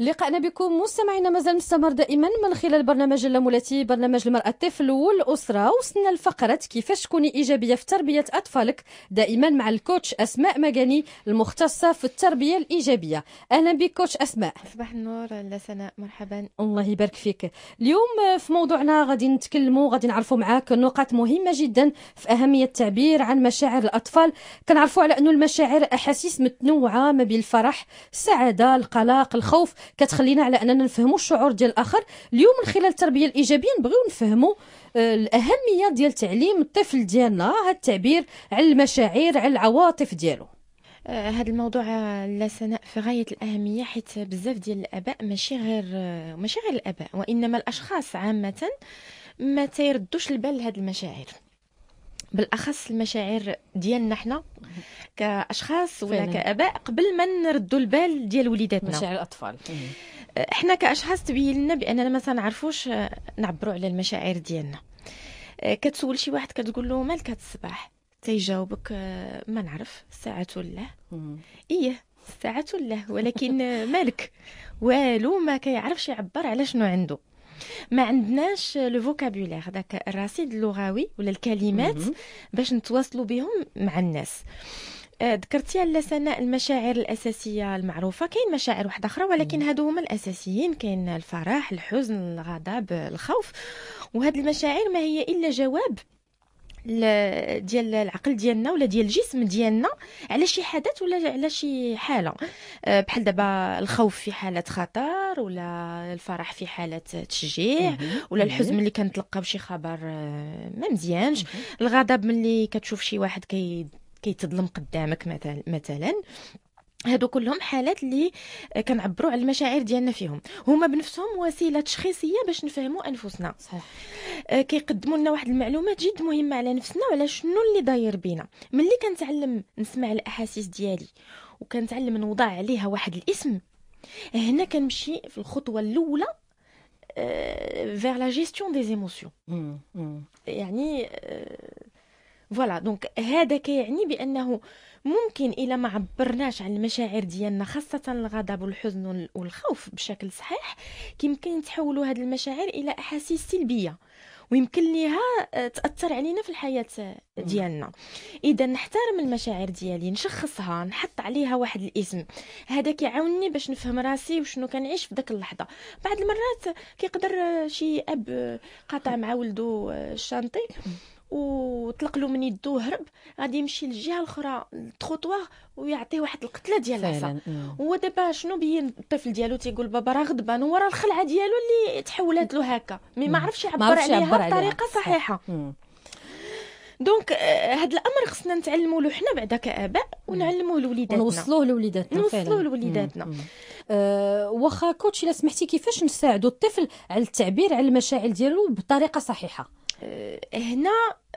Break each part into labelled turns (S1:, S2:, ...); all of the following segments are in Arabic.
S1: لقاءنا بكم مستمعينا مازال مستمر دائما من خلال برنامج اللامولاتي برنامج المرأة الطفل والأسرة وصلنا لفقرة كيفاش تكوني إيجابية في تربية أطفالك دائما مع الكوتش أسماء مجاني المختصة في التربية الإيجابية أهلا بك كوتش أسماء صباح
S2: النور لا سناء مرحبا
S1: الله يبارك فيك اليوم في موضوعنا غادي نتكلموا غادي نعرفوا معاك نقاط مهمة جدا في أهمية التعبير عن مشاعر الأطفال كنعرفوا على أنه المشاعر أحاسيس متنوعة ما بين الفرح السعادة القلق الخوف كتخلينا على اننا نفهموا الشعور ديال الاخر اليوم من خلال التربيه الايجابيه نبغيو نفهموا آه، الاهميه ديال تعليم الطفل ديالنا هذا التعبير على المشاعر على العواطف ديالو
S2: هذا آه، الموضوع آه، لا سناء في غايه الاهميه حيت بزاف ديال الاباء ماشي غير ماشي غير الاباء وانما الاشخاص عامه ما تيردوش البال لهاد المشاعر بالاخص المشاعر ديالنا حنا كاشخاص ولا كاباء قبل ما نردوا البال ديال وليداتنا مشاعر الاطفال احنا كاشخاص تبين لنا باننا ما تنعرفوش آه، نعبروا على المشاعر ديالنا آه، كتسول شي واحد كتقول له مالك هاد الصباح تيجاوبك آه، ما نعرف ساعة الله ايه ساعة الله ولكن مالك والو ما كيعرفش يعبر على شنو عنده ما عندناش لو فوكابولير هذاك الرصيد اللغوي ولا الكلمات باش نتواصلوا بهم مع الناس آه، ذكرتي على سناء المشاعر الاساسيه المعروفه كاين مشاعر واحده اخرى ولكن هادو هما الاساسيين كاين الفرح الحزن الغضب الخوف وهاد المشاعر ما هي الا جواب ديال العقل ديالنا ولا ديال الجسم ديالنا على شي حدث ولا على شي حاله آه، بحال دابا الخوف في حاله خطر ولا الفرح في حاله تشجيع ولا الحزن ملي كنتلقاو شي خبر آه، ما مزيانش الغضب ملي كتشوف شي واحد كي كيتظلم قدامك مثلا مثلا هادو كلهم حالات اللي آه، كنعبروا على المشاعر ديالنا فيهم هما بنفسهم وسيله تشخيصيه باش نفهموا انفسنا صحيح آه، كيقدموا لنا واحد المعلومات جد مهمه على نفسنا وعلى شنو اللي داير بينا ملي كنتعلم نسمع الاحاسيس ديالي وكنتعلم نوضع عليها واحد الاسم هنا كنمشي في الخطوه الاولى فيغ لا جيستيون دي زيموسيون يعني فوالا آه، دونك هذا كيعني بانه ممكن الا ما عبرناش عن المشاعر ديالنا خاصه الغضب والحزن والخوف بشكل صحيح كيمكن نتحولوا هذه المشاعر الى احاسيس سلبيه ويمكن ليها آه، تاثر علينا في الحياه آه، ديالنا اذا نحترم المشاعر ديالي نشخصها نحط عليها واحد الاسم هذا كيعاونني باش نفهم راسي وشنو كنعيش في ذاك اللحظه بعض المرات كيقدر آه، شي اب قاطع مع ولده الشانطي وطلق له من يدو هرب غادي يمشي للجهه الاخرى التروطوار ويعطيه واحد القتله ديال العصا إيه. هو دابا شنو بين الطفل ديالو تيقول بابا راه غضبان ورا الخلعه ديالو اللي تحولات له هكا مي ما عرفش يعبر عليها بطريقه صحيحه دونك هذا آه، الامر خصنا نتعلموا
S1: له حنا بعدا كاباء ونعلموه لوليداتنا نوصلوه لوليداتنا نوصلوه آه، لوليداتنا واخا كوتش الا سمحتي كيفاش نساعدوا الطفل على التعبير على المشاعر ديالو بطريقه صحيحه
S2: آه، هنا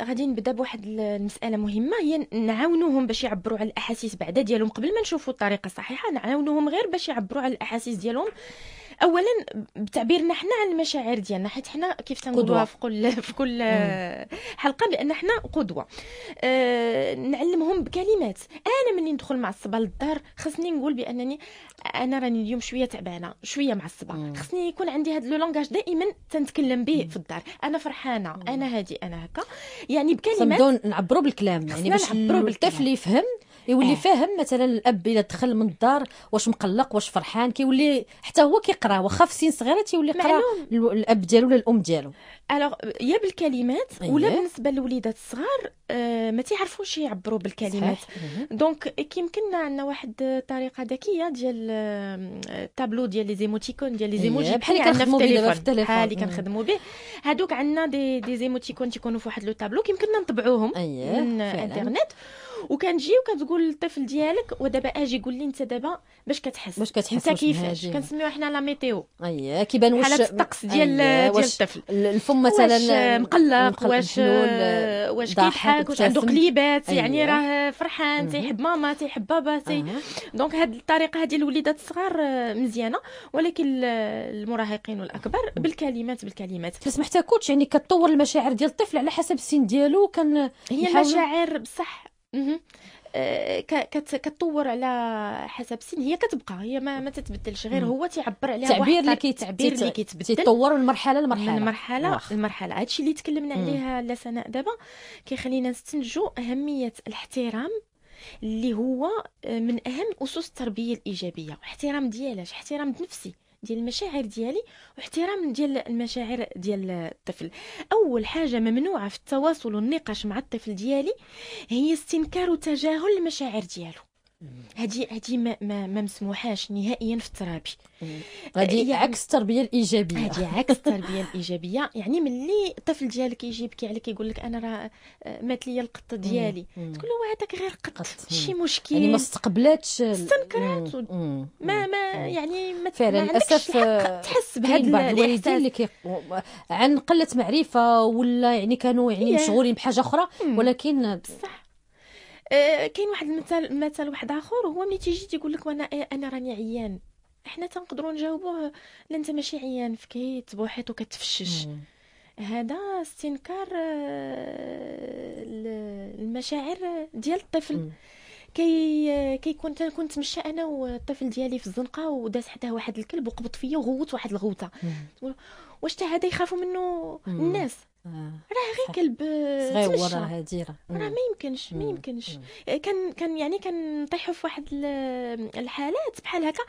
S2: غادي نبدا بواحد المساله مهمه هي نعاونوهم باش يعبروا على الاحاسيس بعدا ديالهم قبل ما نشوفوا الطريقه الصحيحه نعاونوهم غير باش يعبروا على الاحاسيس ديالهم اولا بتعبيرنا حنا عن المشاعر ديالنا حيت حنا كيف تنقولوها في كل في كل حلقه بان حنا قدوه أه نعلمهم بكلمات انا ملي ندخل مع الصبا للدار خصني نقول بانني انا راني اليوم شويه تعبانه شويه معصبه خصني يكون عندي هذا لو لونغاج دائما تنتكلم به في الدار
S1: انا فرحانه انا هادي انا هكا يعني بكلمات نعبروا بالكلام يعني باش الطفل يفهم يولي آه. فاهم مثلا الاب الى دخل من الدار واش مقلق واش فرحان كيولي حتى هو كيقرا واخا في سن صغيره تيولي يقرا الاب ديالو ولا الام ديالو
S2: الوغ يا بالكلمات ولا أيوة. بالنسبه للوليدات الصغار آه، ما تيعرفوش يعبروا بالكلمات دونك كيمكن عندنا واحد الطريقه ذكيه ديال التابلو آه، ديال لي زيموتيكون ديال إيه، لي زيموجي بحال اللي كنخدموا به في التليفون بحال اللي كنخدموا به هادوك عندنا دي دي زيموتيكون تيكونوا في واحد لو تابلو كيمكننا نطبعوهم أيه، من الانترنت وكنجي وكتقول للطفل ديالك ودابا اجي قول لي انت دابا باش كتحس باش كتحس انت كيفاش كنسميو حنا لا ميتيو
S1: اييه كيبان واش حاله الطقس ديال ديال الطفل الفم مثلا مقلق واش واش كيضحك واش عنده قليبات يعني
S2: راه فرحان أمم. تيحب ماما تيحب بابا تي دونك هاد الطريقه هذه الوليدات الصغار آه، مزيانه ولكن المراهقين والاكبر أمم. بالكلمات بالكلمات بس محتاج
S1: كوتش يعني كتطور المشاعر ديال الطفل على حسب السن ديالو كان هي المشاعر
S2: بصح آه، كتطور على حسب السن هي كتبقى هي ما, ما تتبدلش غير هو تيعبر عليها تعبير اللي كيتعبر اللي كيتبدل تطور
S1: من مرحله لمرحله من مرحله
S2: لمرحله هادشي اللي تكلمنا عليها لا سناء دابا كيخلينا نستنتجوا اهميه الاحترام اللي هو آه، من اهم اسس التربيه الايجابيه احترام ديالاش احترام نفسي ديال المشاعر ديالي واحترام ديال المشاعر ديال الطفل اول حاجه ممنوعه في التواصل والنقاش مع الطفل ديالي هي استنكار وتجاهل المشاعر ديالو هذه هذه ما, ما, ما مسموحاش نهائيا في الترابي هذه يعني عكس التربيه الايجابيه هذه عكس التربيه الايجابيه يعني ملي الطفل ديالك يجي يبكي عليك يقول لك انا راه آه، مات لي القط ديالي تقول له
S1: هذاك غير قط ماشي مشكل يعني ما استقبلاتش استنكرات ما ما يعني ما فعلا للاسف تحس بهذا بعض الوالدين اللي كي عن قله معرفه ولا يعني كانوا يعني مشغولين بحاجه اخرى ولكن بصح
S2: آه، كاين واحد المثال مثال واحد اخر هو ملي تيجي تيقول لك وانا آه، انا راني عيان حنا تنقدروا نجاوبوه لا انت ماشي عيان فكيت بوحيط وكتفشش هذا استنكار آه، المشاعر ديال الطفل كي كيكون كنت مشى انا والطفل ديالي في الزنقه وداز حتى واحد الكلب وقبض فيا وغوت واحد الغوته واش حتى هذا يخافوا منه الناس آه. راه غير كلب آه، صغير راه هديره راه ما يمكنش ما يمكنش آه، كان كان يعني كنطيحوا في واحد الحالات بحال هكا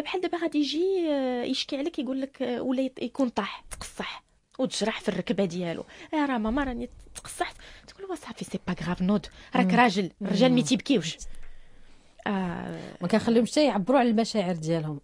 S2: بحال دابا غادي يجي يشكي عليك يقول لك ولا يكون طاح تقصح وتجرح في الركبه ديالو راه ماما راني تقصحت تقول له صافي سي با غراف نود راك راجل الرجال ما تيبكيوش آه ما كنخليهمش حتى يعبروا على المشاعر ديالهم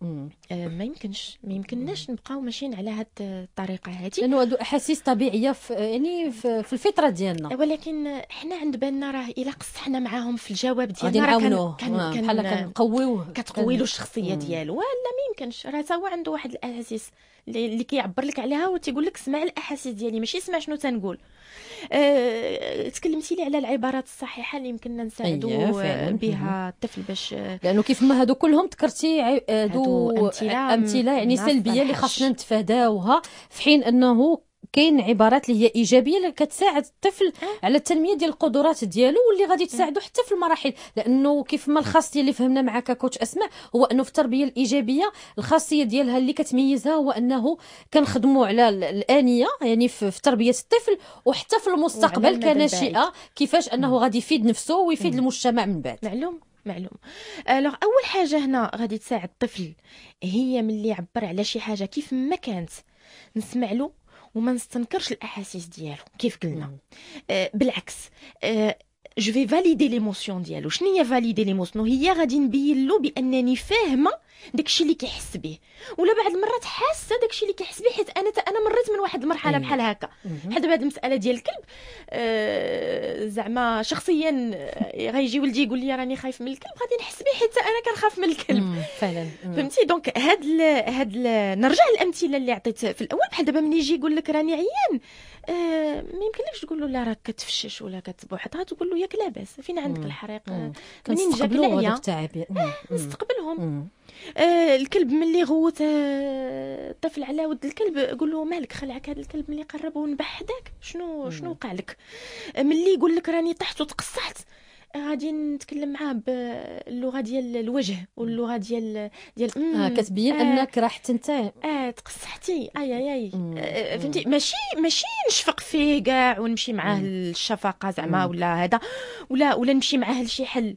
S2: آه ما يمكنش ما يمكنناش نبقاو ماشيين على هذه الطريقه هذه لانه هادو احاسيس
S1: طبيعيه في يعني في الفطره ديالنا آه،
S2: ولكن حنا عند بالنا راه الا قصحنا معاهم في الجواب ديالنا غادي نعاونوه آه، بحال
S1: كنقويوه كتقوي له الشخصيه ديالو ولا
S2: ما يمكنش راه هو عنده واحد الاحاسيس اللي كيعبر لك عليها وتيقول لك سمع الاحاسيس ديالي ماشي سمع شنو تنقول أه تكلمتي لي على العبارات الصحيحه اللي يمكننا نساعدو أيوة، بها
S1: الطفل باش لانه كيف ما هادو كلهم ذكرتي آه، هادو امثله آه، يعني سلبيه اللي خاصنا نتفاداوها في حين انه كاين عبارات اللي هي ايجابيه اللي كتساعد الطفل على التنميه ديال القدرات ديالو واللي غادي تساعده حتى في المراحل لانه كيف ما الخاصيه اللي فهمنا معك كوتش اسماء هو انه في التربيه الايجابيه الخاصيه ديالها اللي كتميزها هو انه كنخدموا على الانيه يعني في تربيه الطفل وحتى في المستقبل كناشئه كيفاش انه غادي يفيد نفسه ويفيد المجتمع من بعد معلوم معلومه الوغ اول حاجه هنا غادي تساعد الطفل
S2: هي ملي يعبر على شي حاجه كيف ما كانت نسمع له وما نستنكرش الاحاسيس ديالو كيف قلنا آه بالعكس آه جو في فاليدي ليموسيون ديالو شنو هي فاليدي ليموسيون هي غادي نبين له بانني فاهمه داكشي اللي كيحس به ولا بعض المرات حاسه داكشي اللي كيحس به حيت انا انا واحد المرحله إيه. بحال هكا حيت بهاد المساله ديال الكلب آه، زعما شخصيا آه، غيجي ولدي يقول لي راني خايف من الكلب غادي نحس به حيت انا كنخاف من الكلب فعلا فهمتي دونك هاد الـ هاد الـ نرجع للامثله اللي عطيت في الاول بحال دابا ملي يجي يقول لك راني عيان آه ما يمكنلكش تقول له لا راك كتفشش ولا حتى تقول له ياك لاباس فين عندك الحريق منين جاك العيا آه، نستقبلهم آه الكلب ملي غوت الطفل آه، على ود الكلب قول له مالك خلعك هذا الكلب ملي قرب ونبح حداك شنو شنو وقع لك آه، ملي يقول لك راني طحت وتقصحت آه، غادي نتكلم معاه باللغه ديال الوجه واللغه ديال ديال اه كتبين آه انك راح انت اه تقصحتي اي اي اي فهمتي ماشي ماشي نشفق فيه كاع ونمشي معاه للشفقه زعما ولا هذا ولا ولا نمشي معاه لشي حل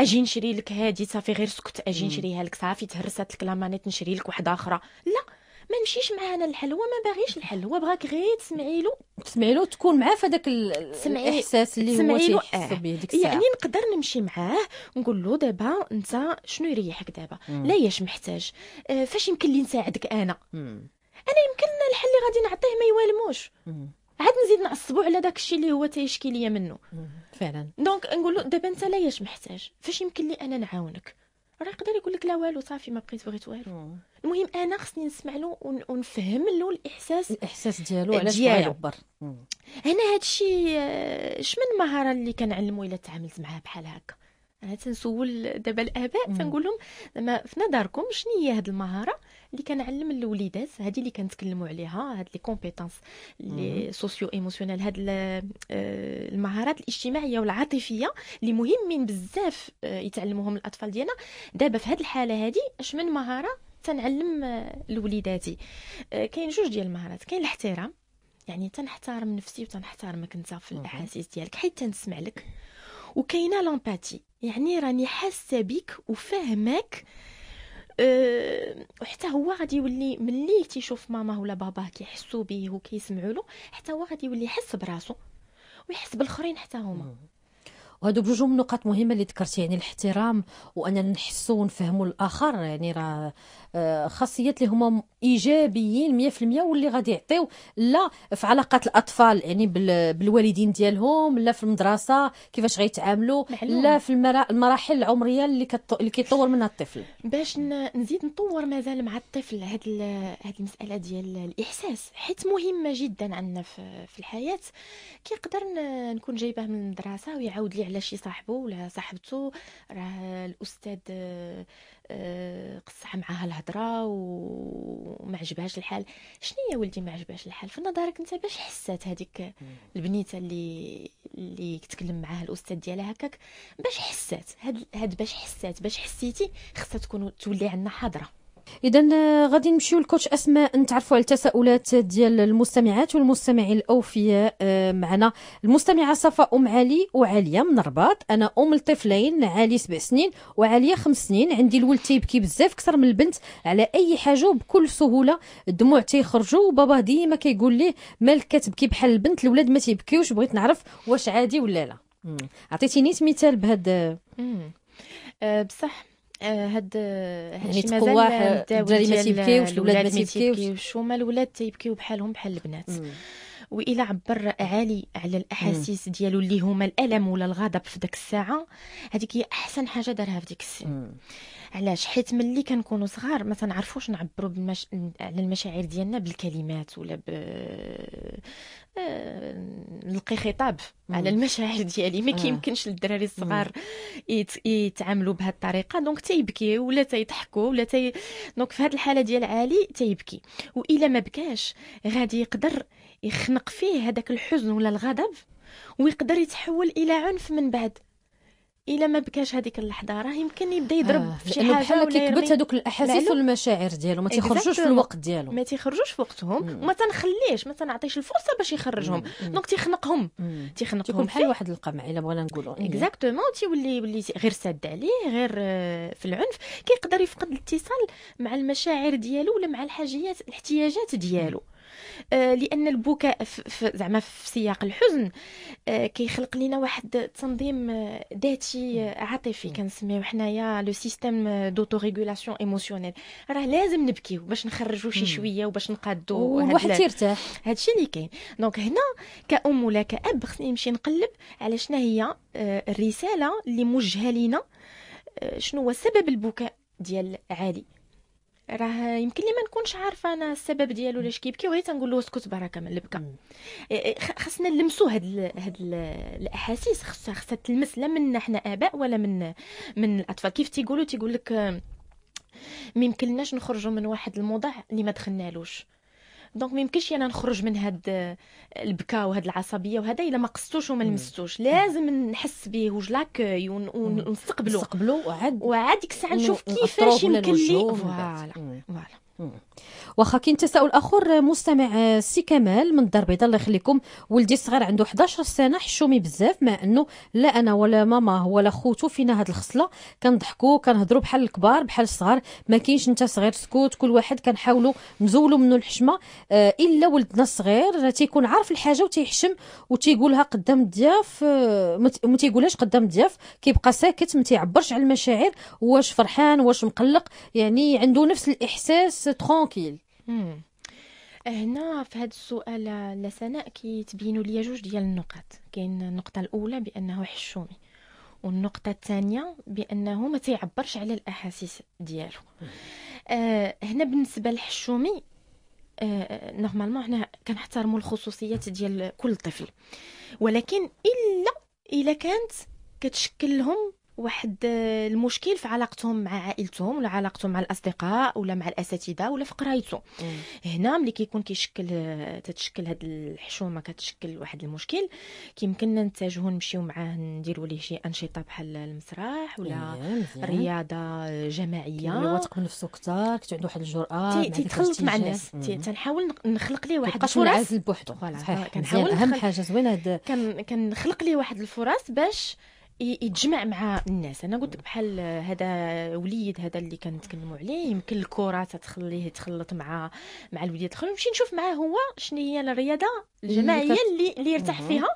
S2: اجي نشري لك هادي صافي غير سكت اجي نشريها لك صافي تهرسات لك لامانيت نشري لك واحده اخرى لا ما نمشيش معاه انا الحل هو ما باغيش الحل هو بغاك غير تسمعي له تسمعي له تكون معاه في هذاك الاحساس اللي هو تيحس به آه. ديك يعني الساعه يعني نقدر نمشي معاه نقول له دابا انت شنو يريحك دابا لا ياش محتاج آه، فاش يمكن لي نساعدك انا مم. انا يمكن الحل اللي غادي نعطيه ما يوالموش مم. عاد نزيد نعصبو على داك الشيء اللي هو تيشكي ليا منه فعلا دونك نقول له دابا انت لاياش محتاج فاش يمكن لي انا نعاونك راه يقدر يقول لك لا والو صافي ما بقيت بغيت والو المهم انا خصني نسمع له ونفهم له الاحساس الاحساس ديالو علاش بغا يعبر هنا هذا الشيء اش آه، من مهاره اللي كنعلمو الا تعاملت معاه بحال هكا انا تنسول دابا الاباء تنقول لهم زعما في نظركم شنو هي هذه المهاره اللي كنعلم الوليدات هذه اللي كنتكلموا عليها هاد لي كومبيتونس لي سوسيو ايموسيونيل هاد آه، المهارات الاجتماعيه والعاطفيه اللي مهمين بزاف آه، يتعلموهم الاطفال ديالنا دابا في هاد الحاله هادي اش من مهاره تنعلم آه، لوليداتي كاين جوج ديال المهارات كاين الاحترام يعني تنحترم نفسي وتنحترمك انت في الاحاسيس ديالك حيت تنسمع لك وكاينه لامباتي يعني راني حاسه بك وفاهمك أه وحتى هو غادي يولي ملي تيشوف ماما ولا باباه كيحسوا به وكيسمعوا له حتى هو غادي يولي يحس براسو ويحس
S1: بالاخرين حتى هما وهادو بجوج من النقاط مهمه اللي ذكرتي يعني الاحترام واننا نحسوا ونفهموا الاخر يعني راه أه، خاصيات اللي هما ايجابيين 100% واللي غادي يعطيو لا في علاقات الاطفال يعني بالوالدين ديالهم لا في المدرسه كيفاش غيتعاملوا لا في المراحل العمريه اللي اللي كيطور منها الطفل
S2: باش نزيد نطور مازال مع الطفل هاد ال... هاد المساله ديال الاحساس حيت مهمه جدا عندنا في... الحياه كيقدر نكون جايباه من المدرسه ويعاود لي على شي صاحبه ولا صاحبته راه الاستاذ آه، قصع معاها الهضره و وما عجبهاش الحال شنو هي ولدي ما عجبهاش الحال في نظرك انت باش حسات هذيك البنيته اللي اللي تكلم معاها الاستاذ ديالها هكاك باش حسات هاد هاد باش حسات باش حسيتي خصها تكون تولي عندنا حاضره
S1: اذا غادي نمشيو للكوتش اسماء نتعرفوا على التساؤلات ديال المستمعات والمستمعين الاوفياء آه، معنا المستمعه صفاء ام علي وعاليه من الرباط انا ام لطفلين علي سبع سنين وعاليه خمس سنين عندي الولد تيبكي بزاف اكثر من البنت على اي حاجه وبكل سهوله الدموع تيخرجوا وبابا ديما كيقول ليه مالك كتبكي بحال البنت الولاد ما تيبكيوش بغيت نعرف واش عادي ولا لا عطيتيني مثال بهاد آه، بصح
S2: آه، هاد يعني تقوى الدراري ما تيبكيوش الولاد ما تيبكيوش وما الولاد تيبكيو بحالهم بحال البنات وإلى عبر عالي على الاحاسيس ديالو اللي هما الالم ولا الغضب في ديك الساعه هذيك هي احسن حاجه دارها في ديك السن علاش حيت ملي كنكونوا صغار ما تنعرفوش نعبروا بالمش... على المشاعر ديالنا بالكلمات ولا ب آه، نلقي خطاب مم. على المشاعر ديالي ما آه. كيمكنش للدراري الصغار يت... يتعاملوا بهذه الطريقه دونك تيبكي ولا تيضحكوا ولا تي دونك في هذه الحاله ديال عالي تيبكي والا ما بكاش غادي يقدر يخنق فيه هذاك الحزن ولا الغضب ويقدر يتحول الى عنف من بعد الا ما بكاش هذيك اللحظه راه يمكن يبدا يضرب آه. في شي حاجه بحال كيكبت هذوك الاحاسيس
S1: والمشاعر ديالو ما إيه، تيخرجوش في الوقت ديالو
S2: ما تيخرجوش في وقتهم وما تنخليش ما تنعطيش الفرصه باش يخرجهم دونك تيخنقهم تيخنقهم تيكون بحال واحد القمع الا بغينا نقولوا اكزاكتومون إيه. تيولي يولي غير ساد عليه غير آه، في العنف كيقدر يفقد الاتصال مع المشاعر ديالو ولا مع الحاجيات الاحتياجات ديالو آه، لان البكاء زعما في سياق الحزن آه، كيخلق لنا واحد تنظيم آه، ذاتي عاطفي كنسميوه حنايا لو سيستيم دوتو ريغولاسيون ايموسيونيل راه لازم نبكيو باش نخرجوا شي شويه وباش نقادو الواحد يرتاح هادشي اللي كاين دونك هنا كأم ولا كأب خصني نمشي نقلب على شنو هي الرساله اللي موجهه لينا شنو هو سبب البكاء ديال عالي راه يمكن لي ما نكونش عارفه انا السبب ديالو علاش كيبكي وغير تنقول له اسكت بركه من البكا إيه، إيه، خاصنا نلمسوا هاد ال هاد ال الاحاسيس خصها خصها تلمس لا منا حنا اباء ولا من من الاطفال كيف تيقولوا تيقول لك ما يمكنناش نخرجوا من واحد الموضع اللي ما دخلنالوش دونك ما يمكنش انا نخرج من هاد آه، البكا وهاد العصبيه وهذا الا ما قصتوش وما لمستوش لازم نحس به وجلاكوي
S1: ونستقبله نستقبله وعاد وعاد ديك الساعه نشوف كيفاش يمكن لي فوالا
S2: فوالا
S1: واخا كاين تساؤل اخر مستمع آه، سي كمال من الدار البيضاء الله يخليكم ولدي الصغير عنده 11 سنه حشومي بزاف مع انه لا انا ولا ماما ولا خوتو فينا هاد الخصله كنضحكوا كنهضروا بحال الكبار بحال الصغار ما كاينش انت صغير سكوت كل واحد كنحاولوا نزولوا منه الحشمه آه، الا ولدنا الصغير تيكون عارف الحاجه وتيحشم وتيقولها قدام الضياف آه، ما تيقولهاش قدام الضياف كيبقى ساكت ما تيعبرش على المشاعر واش فرحان واش مقلق يعني عنده نفس الاحساس ترونكيل
S2: هنا في هذا السؤال لسناء تبينوا ليا جوج ديال النقط كاين النقطه الاولى بانه حشومي والنقطه الثانيه بانه ما تيعبرش على الاحاسيس ديالو آه، هنا بالنسبه للحشومي آه، نورمالمون حنا كنحترموا الخصوصيات ديال كل طفل ولكن الا الا كانت كتشكل لهم واحد آه، المشكل في علاقتهم مع عائلتهم ولا علاقتهم مع الاصدقاء ولا مع الاساتذه ولا في قرايتهم هنا ملي كيكون كيشكل آه، تتشكل هاد الحشومه كتشكل واحد المشكل كيمكننا نتجهوا نمشيو معاه نديروا ليه شي انشطه بحال المسرح ولا رياضه آه، جماعيه هو تكون نفسه كثار
S1: كنت عنده واحد الجراه تيتخلط مع الناس
S2: تنحاول نخلق ليه واحد الفرص منعزل
S1: بوحدو صحيح كنحاول اهم
S2: حاجه زوينه كنخلق ليه واحد الفرص باش يتجمع مع الناس انا قلت بحال هذا وليد هذا اللي كنتكلموا عليه يمكن الكره تتخليه يتخلط مع مع الوليدات الاخرين نمشي نشوف معاه هو شنو هي الرياضه الجماعيه اللي اللي يرتاح فيها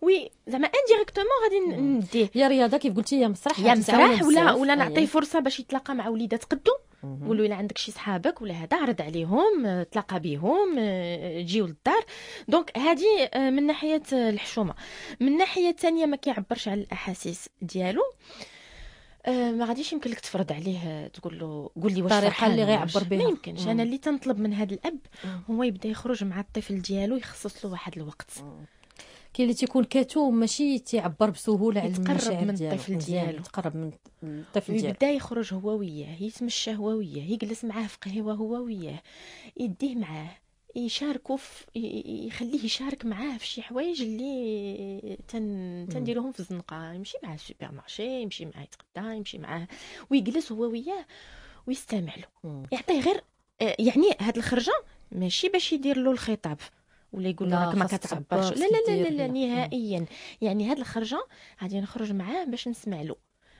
S2: وي زعما انديريكتومون غادي نديه يا رياضه كيف قلتي يا مسرح يا مسرح ولا ولا نعطيه أيوه. فرصه باش يتلاقى مع وليدات قدو قولوا الا عندك شي صحابك ولا هذا عرض عليهم آه، تلاقى بهم آه، جيو للدار دونك هذه آه، من ناحيه الحشومه من ناحيه الثانيه ما كيعبرش على الاحاسيس ديالو ما غاديش يمكن لك تفرض عليه تقول له قول لي واش الطريقه اللي غيعبر بها ما يمكنش انا اللي تنطلب من هذا الاب هو يبدا يخرج مع الطفل ديالو يخصص له واحد الوقت مم.
S1: كاين اللي تيكون كتوم ماشي تيعبر بسهوله على المشاعر من ديالو الطفل ديالو تقرب من الطفل ديالو يبدا
S2: يخرج هو وياه يتمشى هو وياه يجلس معاه في قهوه هو وياه يديه معاه يشاركوا يخليه يشارك معاه في شي حوايج اللي تن تنديروهم في الزنقه يمشي معاه السوبر مارشي يمشي معاه يتغدى يمشي معاه ويجلس هو وياه ويستمع له يعطيه غير آه، يعني هاد الخرجه ماشي باش يدير له الخطاب ولا يقول لك ما كتعبرش لا لا لا لا, لا نهائيا يعني هاد الخرجه غادي نخرج معاه باش
S1: نسمع له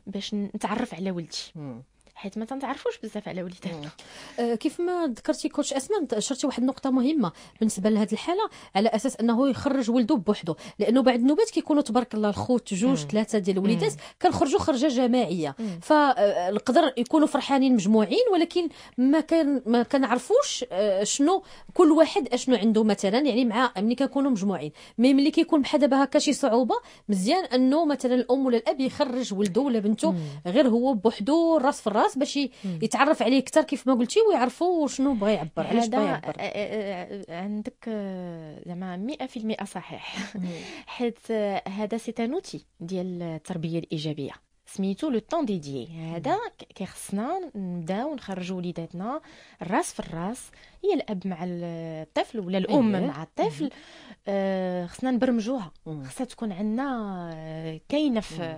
S1: باش نتعرف على ولدي حيت ما تنتعرفوش بزاف على وليداتنا آه، كيف ما ذكرتي كوتش اسماء اشرتي واحد النقطه مهمه بالنسبه لهذه الحاله على اساس انه يخرج ولده بوحده لانه بعد النوبات كيكونوا تبارك الله الخوت جوج ثلاثه ديال الوليدات كنخرجوا خرجه جماعيه فالقدر آه، يكونوا فرحانين مجموعين ولكن ما كان ما كنعرفوش آه، شنو كل واحد اشنو عنده مثلا يعني مع ملي كنكونوا مجموعين مي ملي كيكون بحال دابا هكا شي صعوبه مزيان انه مثلا الام ولا الاب يخرج ولده ولا بنته غير هو بوحده راس في الراس الناس باش يتعرف عليه اكثر كيف ما قلتي ويعرفوا شنو بغى يعبر علاش بغى يعبر آه،
S2: آه، آه، عندك زعما 100% صحيح حيت هذا سي تانوتي ديال التربيه الايجابيه سميتو لو طون ديديي هذا كيخصنا نبداو نخرجوا وليداتنا الراس في الراس هي الاب مع الطفل ولا الام أيوة. مع الطفل آه، خصنا نبرمجوها خصها تكون عندنا آه، كاينه في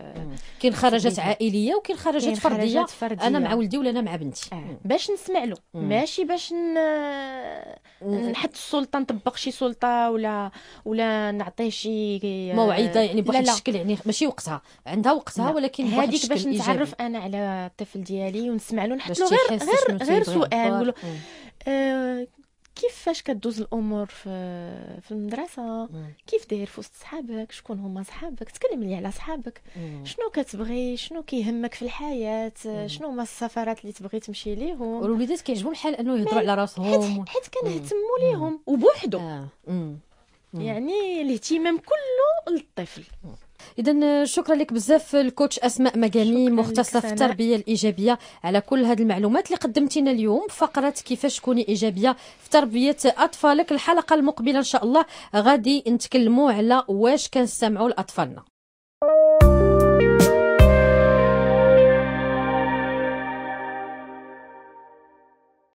S1: كاين خرجات عائليه وكاين خرجات فرديه انا مع ولدي ولا انا مع بنتي آه.
S2: باش نسمع له ماشي باش ن... نحط السلطه نطبق شي سلطه ولا
S1: ولا نعطيه شي آه، موعده يعني بواحد الشكل يعني ماشي وقتها عندها وقتها لا. ولكن هذيك باش نتعرف
S2: انا على الطفل ديالي ونسمع له نحط له غير غير غير سؤال نقول كيفاش كدوز الامور في في المدرسه كيف داير في وسط صحابك شكون هما صحابك تكلم لي على صحابك شنو كتبغي شنو كيهمك في الحياه شنو هما السفرات اللي تبغي تمشي ليهم والوليدات
S1: كيعجبو الحال انه يهضروا على راسهم حيت كنهتموا ليهم وبوحدو آه. يعني الاهتمام كله للطفل اذا شكرا لك بزاف الكوتش اسماء مجاني مختصه في التربيه الايجابيه على كل هذه المعلومات اللي قدمتينا اليوم فقره كيفاش تكوني ايجابيه في تربيه اطفالك الحلقه المقبله ان شاء الله غادي نتكلموا على واش كنستمعوا لاطفالنا